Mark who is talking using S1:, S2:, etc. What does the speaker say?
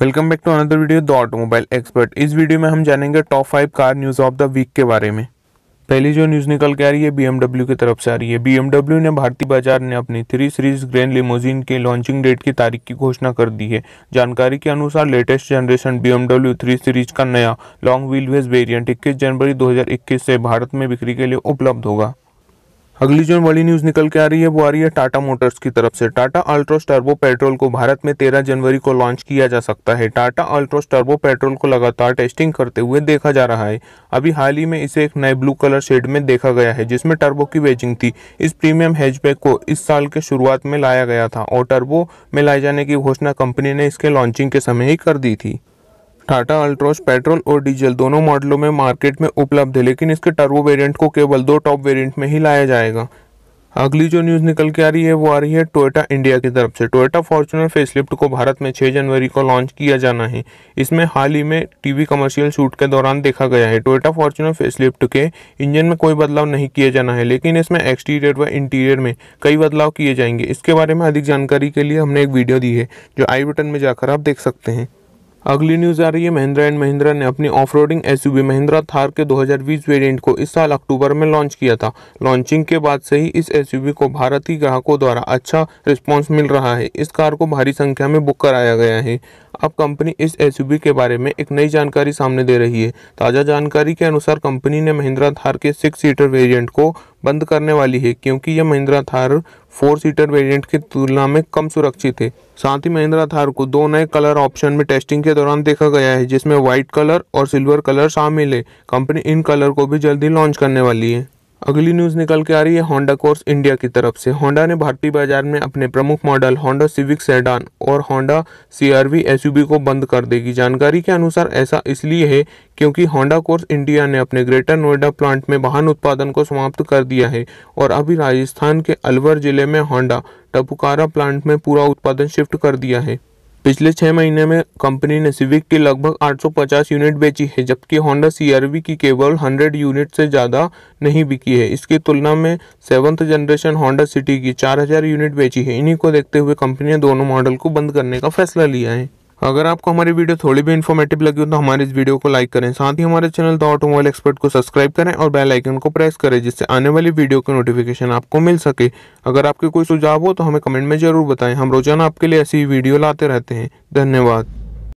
S1: welcome back to another video the automobile expert इस वीडियो में हम जानेंगे top five car news of the week के बारे में पहली जो न्यूज़ निकल के आ रही है बीएमडब्ल्यू की तरफ से आ रही है बीएमडब्ल्यू ने भारतीय बाजार ने अपनी थ्री सीरीज ग्रैंड लिमोजिन के लॉन्चिंग डेट की तारीख की घोषणा कर दी है जानकारी के अनुसार latest generation BMW three series का नया लॉन्ग व्हील वेज वेरियंट इक्कीस जनवरी इक्कीस से भारत में बिक्री के लिए उपलब्ध होगा अगली जो बड़ी न्यूज निकल के आ रही है वो आ रही है टाटा मोटर्स की तरफ से टाटा अल्ट्रोस टर्बो पेट्रोल को भारत में तेरह जनवरी को लॉन्च किया जा सकता है टाटा अल्ट्रोस टर्बो पेट्रोल को लगातार टेस्टिंग करते हुए देखा जा रहा है अभी हाल ही में इसे एक नए ब्लू कलर शेड में देखा गया है जिसमें टर्बो की वेजिंग थी इस प्रीमियम हैचबैक को इस साल के शुरुआत में लाया गया था और टर्बो में लाए जाने की घोषणा कंपनी ने इसके लॉन्चिंग के समय ही कर दी थी टाटा अल्ट्रोस पेट्रोल और डीजल दोनों मॉडलों में मार्केट में उपलब्ध है लेकिन इसके टर्बो वेरिएंट को केवल दो टॉप वेरिएंट में ही लाया जाएगा अगली जो न्यूज़ निकल के आ रही है वो आ रही है टोयोटा इंडिया की तरफ से टोयोटा फॉर्चुनर फेसलिफ्ट को भारत में 6 जनवरी को लॉन्च किया जाना है इसमें हाल ही में टीवी कमर्शियल शूट के दौरान देखा गया है टोयोटा फॉर्चुनर फेसलिफ्ट के इंजन में कोई बदलाव नहीं किया जाना है लेकिन इसमें एक्सटीरियर व इंटीरियर में कई बदलाव किए जाएंगे इसके बारे में अधिक जानकारी के लिए हमने एक वीडियो दी है जो आई बटन में जाकर आप देख सकते हैं अगली न्यूज आ रही है महिंद्रा एंड महिंद्रा ने अपनी off roading S Mahindra Thar के 2020 वेरिएंट को इस साल अक्टूबर में लॉन्च किया था लॉन्चिंग के बाद से ही इस एस को भारतीय ग्राहकों द्वारा अच्छा रिस्पांस मिल रहा है इस कार को भारी संख्या में बुक कराया गया है अब कंपनी इस एस के बारे में एक नई जानकारी सामने दे रही है ताज़ा जानकारी के अनुसार कंपनी ने महिंद्रा थार के सिक्स सीटर वेरिएंट को बंद करने वाली है क्योंकि यह Mahindra Thar four seater variant की तुलना में कम सुरक्षित है साथ ही महिंद्रा थार को दो नए कलर ऑप्शन में टेस्टिंग के दौरान देखा गया है जिसमें व्हाइट कलर और सिल्वर कलर शामिल है कंपनी इन कलर को भी जल्दी लॉन्च करने वाली है अगली न्यूज़ निकल के आ रही है होंडा कोर्स इंडिया की तरफ से होंडा ने भारतीय बाजार में अपने प्रमुख मॉडल होंडा सिविक सेडान और होंडा सीआरवी एसयूवी को बंद कर देगी जानकारी के अनुसार ऐसा इसलिए है क्योंकि होंडा कोर्स इंडिया ने अपने ग्रेटर नोएडा प्लांट में वाहन उत्पादन को समाप्त कर दिया है और अभी राजस्थान के अलवर जिले में होंडा टपुकारा प्लांट में पूरा उत्पादन शिफ्ट कर दिया है पिछले छह महीने में कंपनी ने सिविक की लगभग 850 यूनिट बेची है जबकि होंडा सी की केवल 100 यूनिट से ज़्यादा नहीं बिकी है इसकी तुलना में सेवन्थ जनरेशन होंडा सिटी की 4000 यूनिट बेची है इन्हीं को देखते हुए कंपनी ने दोनों मॉडल को बंद करने का फैसला लिया है अगर आपको हमारी वीडियो थोड़ी भी इन्फॉर्मेटिव लगी हो तो हमारे इस वीडियो को लाइक करें साथ ही हमारे चैनल द ऑटोमोबाइल एक्सपर्ट को सब्सक्राइब करें और बेल आइकन को प्रेस करें जिससे आने वाली वीडियो की नोटिफिकेशन आपको मिल सके अगर आपके कोई सुझाव हो तो हमें कमेंट में जरूर बताएं हम रोजाना आपके लिए ऐसी वीडियो लाते रहते हैं धन्यवाद